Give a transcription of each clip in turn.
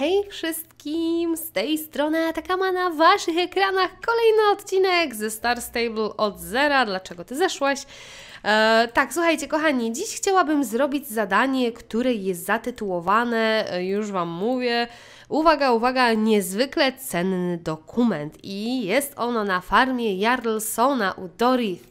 Hej wszystkim! Z tej strony Atakama na Waszych ekranach kolejny odcinek ze Star Stable od zera. Dlaczego Ty zeszłaś? E, tak, słuchajcie kochani, dziś chciałabym zrobić zadanie, które jest zatytułowane, e, już Wam mówię, uwaga, uwaga, niezwykle cenny dokument i jest ono na farmie Jarlsona u Dorith.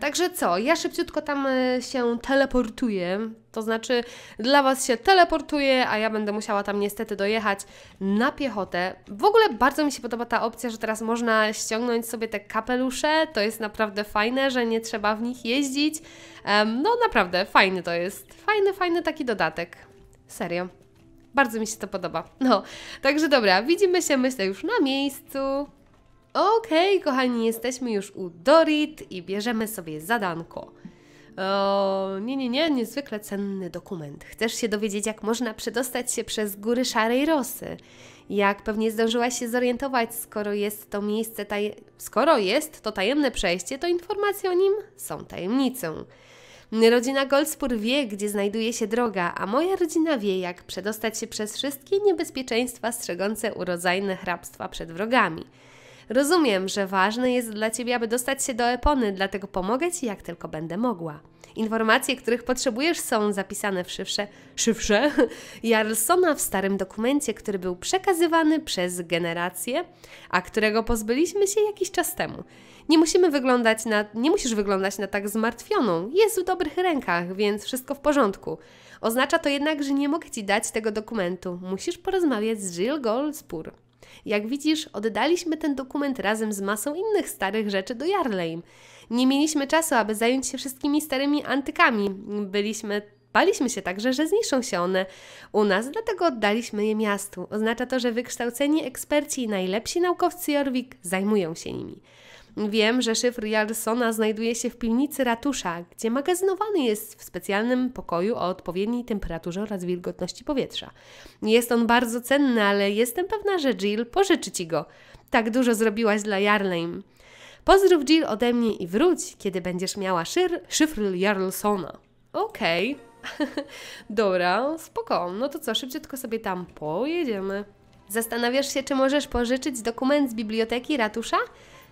Także co, ja szybciutko tam e, się teleportuję, to znaczy dla Was się teleportuję, a ja będę musiała tam niestety dojechać na piechotę. W ogóle bardzo mi się podoba ta opcja, że teraz można ściągnąć sobie te kapelusze, to jest naprawdę fajne, że nie trzeba w nich jeździć. No naprawdę, fajny to jest, fajny, fajny taki dodatek, serio. Bardzo mi się to podoba. No, także dobra, widzimy się, myślę, już na miejscu. Okej, okay, kochani, jesteśmy już u Dorit i bierzemy sobie zadanko. O, nie, nie, nie, niezwykle cenny dokument. Chcesz się dowiedzieć, jak można przedostać się przez góry Szarej Rosy? Jak pewnie zdążyłaś się zorientować, skoro jest to miejsce taj... skoro jest to tajemne przejście, to informacje o nim są tajemnicą. Rodzina Goldspur wie, gdzie znajduje się droga, a moja rodzina wie, jak przedostać się przez wszystkie niebezpieczeństwa strzegące urodzajne hrabstwa przed wrogami – Rozumiem, że ważne jest dla Ciebie, aby dostać się do Epony, dlatego pomogę Ci jak tylko będę mogła. Informacje, których potrzebujesz, są zapisane w szyfrze, szyfrze Jarlsona w starym dokumencie, który był przekazywany przez generację, a którego pozbyliśmy się jakiś czas temu. Nie, musimy wyglądać na, nie musisz wyglądać na tak zmartwioną. Jest w dobrych rękach, więc wszystko w porządku. Oznacza to jednak, że nie mogę ci dać tego dokumentu. Musisz porozmawiać z Jill Goldspur. Jak widzisz, oddaliśmy ten dokument razem z masą innych starych rzeczy do Jarlheim. Nie mieliśmy czasu, aby zająć się wszystkimi starymi antykami. Byliśmy Baliśmy się także, że zniszczą się one u nas, dlatego oddaliśmy je miastu. Oznacza to, że wykształceni eksperci i najlepsi naukowcy Jorwik zajmują się nimi. Wiem, że szyfr Jarlsona znajduje się w piwnicy ratusza, gdzie magazynowany jest w specjalnym pokoju o odpowiedniej temperaturze oraz wilgotności powietrza. Jest on bardzo cenny, ale jestem pewna, że Jill pożyczy ci go. Tak dużo zrobiłaś dla Jarlheim. Pozdrów Jill ode mnie i wróć, kiedy będziesz miała szyr, szyfr Jarlsona. Okej. Okay. Dobra, spoko. No to co, szybciutko sobie tam pojedziemy. Zastanawiasz się, czy możesz pożyczyć dokument z biblioteki ratusza?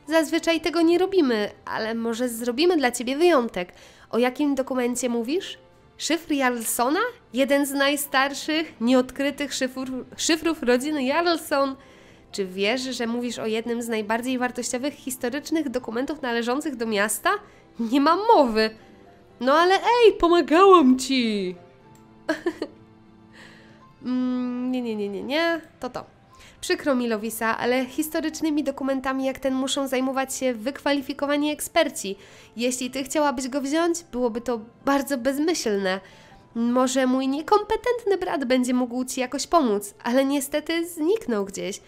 Zazwyczaj tego nie robimy, ale może zrobimy dla ciebie wyjątek. O jakim dokumencie mówisz? Szyfr Jarlsona? Jeden z najstarszych, nieodkrytych szyfrów rodziny Jarlson. Czy wiesz, że mówisz o jednym z najbardziej wartościowych historycznych dokumentów należących do miasta? Nie mam mowy. No ale ej, pomagałam ci! mm, nie, nie, nie, nie, nie, to to. Przykro mi, Lowisa, ale historycznymi dokumentami jak ten muszą zajmować się wykwalifikowani eksperci. Jeśli ty chciałabyś go wziąć, byłoby to bardzo bezmyślne. Może mój niekompetentny brat będzie mógł ci jakoś pomóc, ale niestety zniknął gdzieś.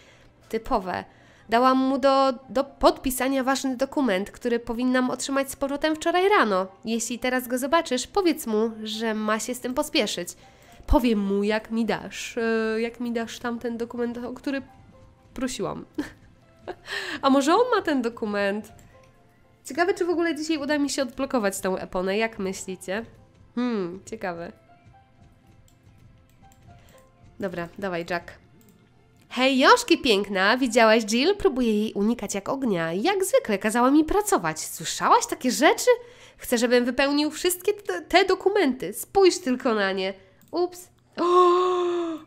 Typowe. Dałam mu do, do podpisania ważny dokument, który powinnam otrzymać z powrotem wczoraj rano. Jeśli teraz go zobaczysz, powiedz mu, że ma się z tym pospieszyć powiem mu, jak mi dasz, e, jak mi dasz tamten dokument, o który prosiłam. A może on ma ten dokument? Ciekawe, czy w ogóle dzisiaj uda mi się odblokować tą eponę, jak myślicie? Hmm, ciekawe. Dobra, dawaj Jack. Hej, Joszki piękna, widziałaś Jill? Próbuję jej unikać jak ognia. Jak zwykle kazała mi pracować. Słyszałaś takie rzeczy? Chcę, żebym wypełnił wszystkie te dokumenty. Spójrz tylko na nie. Ups. Oh!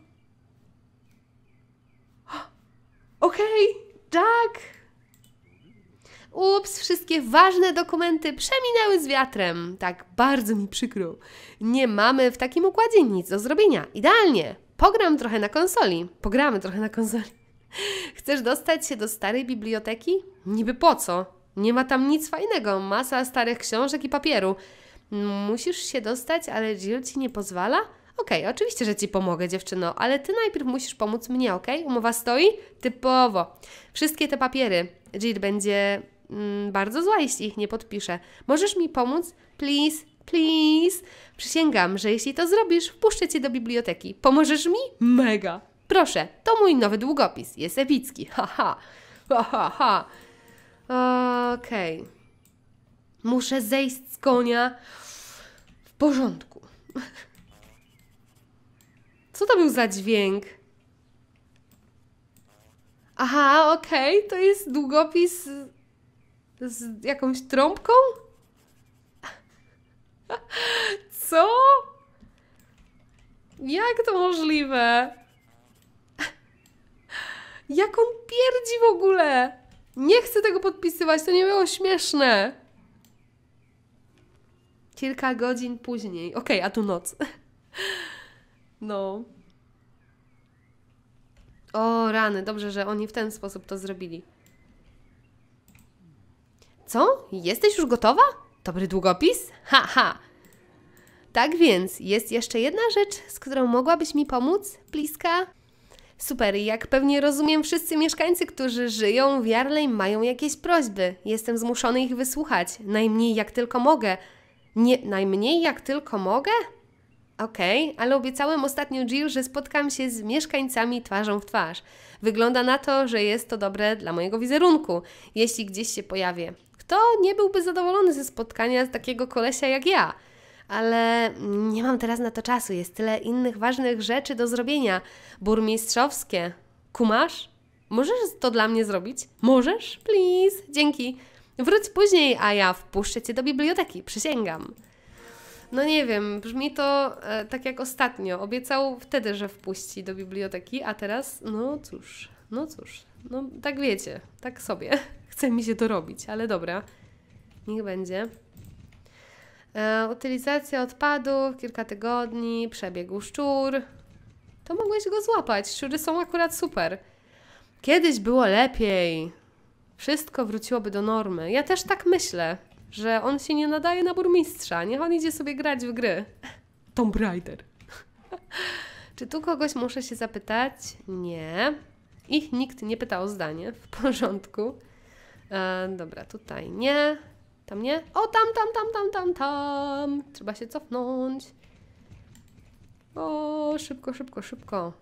Okej, okay, tak. Ups, wszystkie ważne dokumenty przeminęły z wiatrem. Tak, bardzo mi przykro. Nie mamy w takim układzie nic do zrobienia. Idealnie. Pogram trochę na konsoli. Pogramy trochę na konsoli. Chcesz dostać się do starej biblioteki? Niby po co? Nie ma tam nic fajnego. Masa starych książek i papieru. Musisz się dostać, ale Jill ci nie pozwala? Okej, okay, oczywiście, że Ci pomogę, dziewczyno, ale Ty najpierw musisz pomóc mnie, okej? Okay? Umowa stoi? Typowo. Wszystkie te papiery. Jill będzie mm, bardzo zła, jeśli ich nie podpiszę. Możesz mi pomóc? Please, please. Przysięgam, że jeśli to zrobisz, wpuszczę Cię do biblioteki. Pomożesz mi? Mega. Proszę, to mój nowy długopis. Jest epicki. Haha. Ha, ha, ha. Okej. Okay. Muszę zejść z konia. W porządku. Co to był za dźwięk? Aha, okej, okay, to jest długopis z jakąś trąbką? Co? Jak to możliwe? Jak on pierdzi w ogóle? Nie chcę tego podpisywać, to nie było śmieszne. Kilka godzin później. Okej, okay, a tu noc. No. O, rany, dobrze, że oni w ten sposób to zrobili. Co? Jesteś już gotowa? Dobry długopis? Haha. Ha. Tak więc, jest jeszcze jedna rzecz, z którą mogłabyś mi pomóc, bliska. Super, jak pewnie rozumiem, wszyscy mieszkańcy, którzy żyją w Jarlej, mają jakieś prośby. Jestem zmuszony ich wysłuchać, najmniej jak tylko mogę. Nie, najmniej jak tylko mogę? Okej, okay, ale obiecałem ostatnio Jill, że spotkam się z mieszkańcami twarzą w twarz. Wygląda na to, że jest to dobre dla mojego wizerunku, jeśli gdzieś się pojawię. Kto nie byłby zadowolony ze spotkania z takiego kolesia jak ja? ale nie mam teraz na to czasu. Jest tyle innych ważnych rzeczy do zrobienia. Burmistrzowskie. Kumasz? Możesz to dla mnie zrobić? Możesz? Please. Dzięki. Wróć później, a ja wpuszczę cię do biblioteki. Przysięgam. No nie wiem, brzmi to e, tak jak ostatnio. Obiecał wtedy, że wpuści do biblioteki, a teraz, no cóż, no cóż, no tak wiecie, tak sobie. Chce mi się to robić, ale dobra, niech będzie. E, utylizacja odpadów, kilka tygodni, przebiegł szczur. To mogłeś go złapać, szczury są akurat super. Kiedyś było lepiej. Wszystko wróciłoby do normy. Ja też tak myślę że on się nie nadaje na burmistrza. Niech on idzie sobie grać w gry. Tomb Raider. Czy tu kogoś muszę się zapytać? Nie. Ich nikt nie pytał o zdanie. W porządku. E, dobra, tutaj nie. Tam nie? O, tam, tam, tam, tam, tam, tam. Trzeba się cofnąć. O, szybko, szybko, szybko.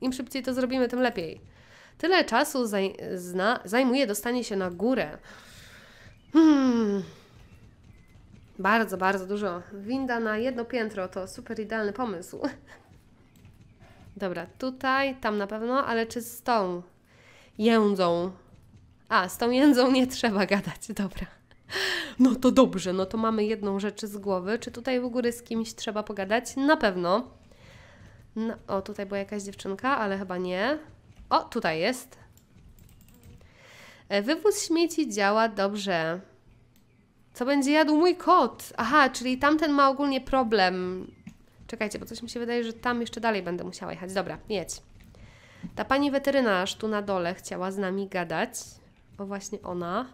Im szybciej to zrobimy, tym lepiej. Tyle czasu zaj zna, zajmuje dostanie się na górę. Hmm. Bardzo, bardzo dużo. Winda na jedno piętro to super idealny pomysł. Dobra, tutaj, tam na pewno, ale czy z tą jędzą? A, z tą jędzą nie trzeba gadać, dobra. No to dobrze, no to mamy jedną rzecz z głowy. Czy tutaj w ogóle z kimś trzeba pogadać? Na pewno. No, o, tutaj była jakaś dziewczynka, ale chyba nie. O, tutaj jest. E, wywóz śmieci działa dobrze. Co będzie jadł mój kot? Aha, czyli tamten ma ogólnie problem. Czekajcie, bo coś mi się wydaje, że tam jeszcze dalej będę musiała jechać. Dobra, jedź. Ta pani weterynarz tu na dole chciała z nami gadać. Bo właśnie ona.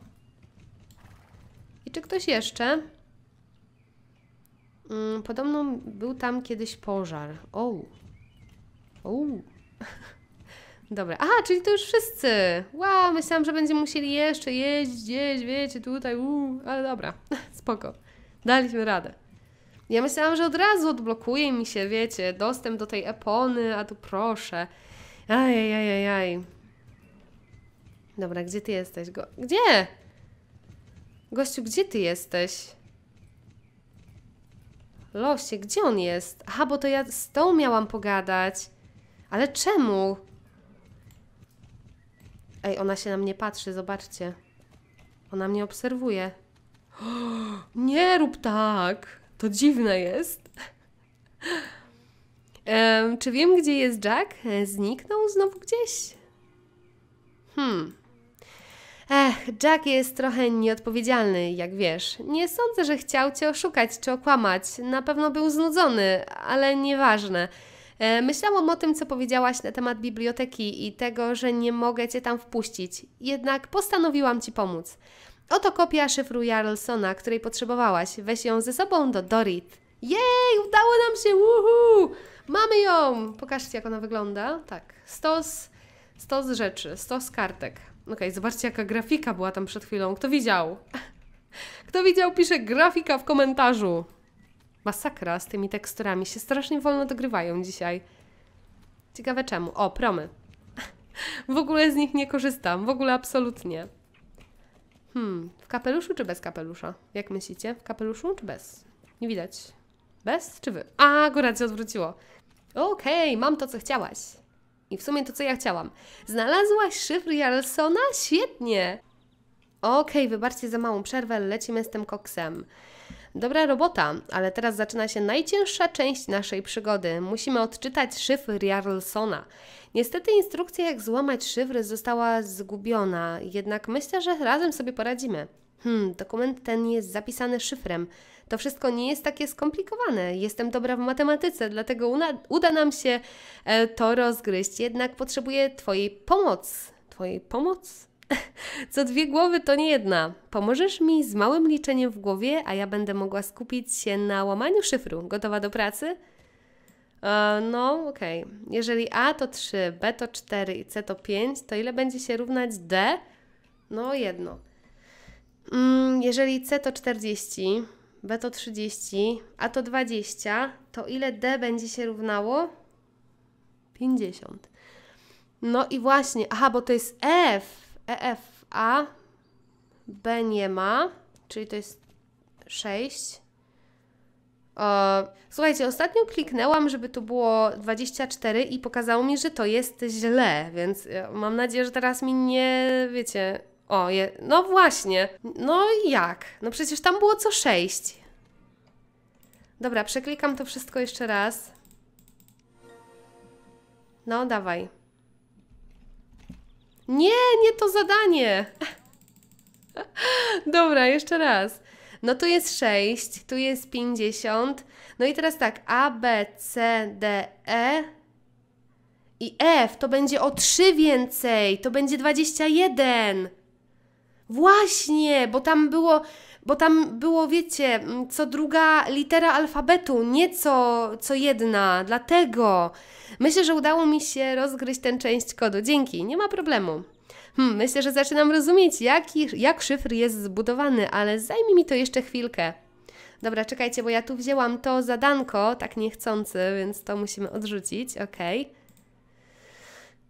I czy ktoś jeszcze? Mm, podobno był tam kiedyś pożar. O. O. Dobra. Aha, czyli to już wszyscy. Wow, myślałam, że będziemy musieli jeszcze jeździć gdzieś, wiecie, tutaj, uu, ale dobra, spoko. Daliśmy radę. Ja myślałam, że od razu odblokuje mi się, wiecie, dostęp do tej epony, a tu proszę. Ajajajajaj. Dobra, gdzie ty jesteś? Go gdzie? Gościu, gdzie ty jesteś? Losie, gdzie on jest? Aha, bo to ja z tą miałam pogadać. Ale czemu? Ej, ona się na mnie patrzy, zobaczcie. Ona mnie obserwuje. nie rób tak! To dziwne jest. czy wiem, gdzie jest Jack? E, zniknął znowu gdzieś? Hmm. Ech, Jack jest trochę nieodpowiedzialny, jak wiesz. Nie sądzę, że chciał cię oszukać czy okłamać. Na pewno był znudzony, ale nieważne. E, myślałam o tym, co powiedziałaś na temat biblioteki i tego, że nie mogę Cię tam wpuścić, jednak postanowiłam Ci pomóc. Oto kopia szyfru Jarlsona, której potrzebowałaś. Weź ją ze sobą do Dorit. Jej, udało nam się, woohoo! Mamy ją! Pokażcie, jak ona wygląda. Tak, stos, stos rzeczy, stos kartek. OK, zobaczcie, jaka grafika była tam przed chwilą. Kto widział? Kto widział, pisze grafika w komentarzu masakra z tymi teksturami. Się strasznie wolno dogrywają dzisiaj. Ciekawe czemu. O, promy. w ogóle z nich nie korzystam. W ogóle absolutnie. Hmm, w kapeluszu czy bez kapelusza? Jak myślicie? W kapeluszu czy bez? Nie widać. Bez czy wy? A, akurat się odwróciło. Okej, okay, mam to, co chciałaś. I w sumie to, co ja chciałam. Znalazłaś szyfr Jarlsona? Świetnie! Okej, okay, wybaczcie za małą przerwę, lecimy z tym koksem. Dobra robota, ale teraz zaczyna się najcięższa część naszej przygody. Musimy odczytać szyfr Jarlsona. Niestety instrukcja jak złamać szyfry została zgubiona, jednak myślę, że razem sobie poradzimy. Hmm, dokument ten jest zapisany szyfrem. To wszystko nie jest takie skomplikowane. Jestem dobra w matematyce, dlatego uda nam się e, to rozgryźć. Jednak potrzebuję Twojej pomocy. Twojej pomocy? Co dwie głowy to nie jedna. Pomożesz mi z małym liczeniem w głowie, a ja będę mogła skupić się na łamaniu szyfru. Gotowa do pracy? E, no, okej. Okay. Jeżeli A to 3, B to 4 i C to 5, to ile będzie się równać D? No, jedno. Mm, jeżeli C to 40, B to 30, A to 20, to ile D będzie się równało? 50. No i właśnie, aha, bo to jest F, EFA B nie ma, czyli to jest 6. Słuchajcie, ostatnio kliknęłam, żeby tu było 24 i pokazało mi, że to jest źle, więc e, mam nadzieję, że teraz mi nie, wiecie, o, je, no właśnie, no jak? No przecież tam było co 6. Dobra, przeklikam to wszystko jeszcze raz. No, dawaj. Nie, nie to zadanie. Dobra, jeszcze raz. No tu jest 6, tu jest 50. No i teraz tak, A, B, C, D, E i F. To będzie o 3 więcej, to będzie 21. Właśnie, bo tam było bo tam było, wiecie, mm, co druga litera alfabetu, nie co, co jedna, dlatego myślę, że udało mi się rozgryźć tę część kodu. Dzięki, nie ma problemu. Hmm, myślę, że zaczynam rozumieć, jaki, jak szyfr jest zbudowany, ale zajmie mi to jeszcze chwilkę. Dobra, czekajcie, bo ja tu wzięłam to zadanko, tak niechcący, więc to musimy odrzucić, okej. Okay.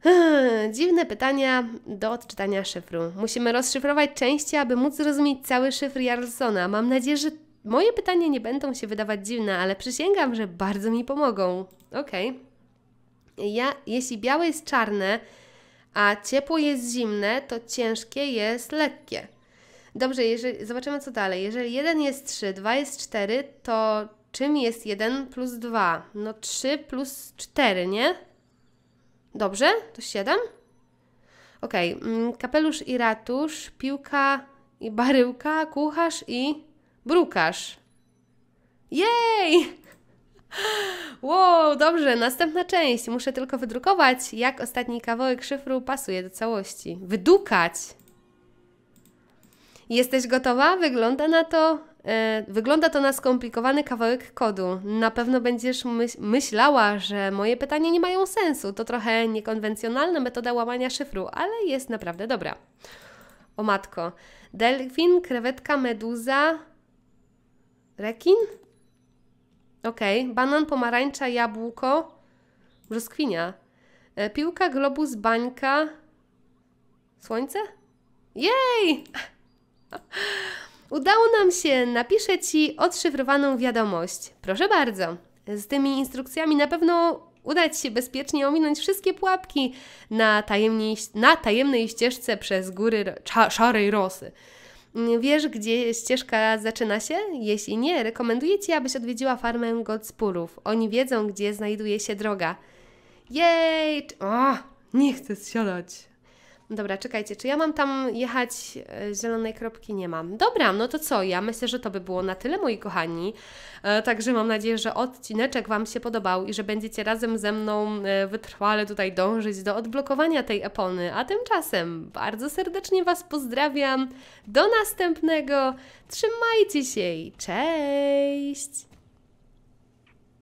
Hmm, dziwne pytania do odczytania szyfru. Musimy rozszyfrować części, aby móc zrozumieć cały szyfr Jarlsona. Mam nadzieję, że moje pytania nie będą się wydawać dziwne, ale przysięgam, że bardzo mi pomogą. Okej. Okay. Ja, jeśli białe jest czarne, a ciepło jest zimne, to ciężkie jest lekkie. Dobrze, jeżeli, zobaczymy co dalej. Jeżeli 1 jest 3, 2 jest 4, to czym jest 1 plus 2? No 3 plus 4, nie? Dobrze? To 7? Ok. Mm, kapelusz i ratusz, piłka i baryłka, kucharz i brukarz. Jej! Wow, dobrze, następna część. Muszę tylko wydrukować, jak ostatni kawałek szyfru pasuje do całości. Wydukać! Jesteś gotowa? Wygląda na to, E, wygląda to na skomplikowany kawałek kodu. Na pewno będziesz myślała, że moje pytania nie mają sensu. To trochę niekonwencjonalna metoda łamania szyfru, ale jest naprawdę dobra. O matko. Delfin, krewetka, meduza, rekin? Okej. Okay. Banan, pomarańcza, jabłko, brzoskwinia. E, piłka, globus, bańka, słońce? Jej! Udało nam się, napiszę Ci odszyfrowaną wiadomość. Proszę bardzo. Z tymi instrukcjami na pewno uda Ci się bezpiecznie ominąć wszystkie pułapki na, tajemnej, na tajemnej ścieżce przez góry szarej rosy. Wiesz, gdzie ścieżka zaczyna się? Jeśli nie, rekomenduję Ci, abyś odwiedziła farmę Godspurów. Oni wiedzą, gdzie znajduje się droga. Jej! O, nie chcę zsiadać. Dobra, czekajcie, czy ja mam tam jechać? E, zielonej kropki nie mam. Dobra, no to co? Ja myślę, że to by było na tyle, moi kochani. E, także mam nadzieję, że odcineczek Wam się podobał i że będziecie razem ze mną e, wytrwale tutaj dążyć do odblokowania tej epony. A tymczasem bardzo serdecznie Was pozdrawiam. Do następnego. Trzymajcie się i cześć!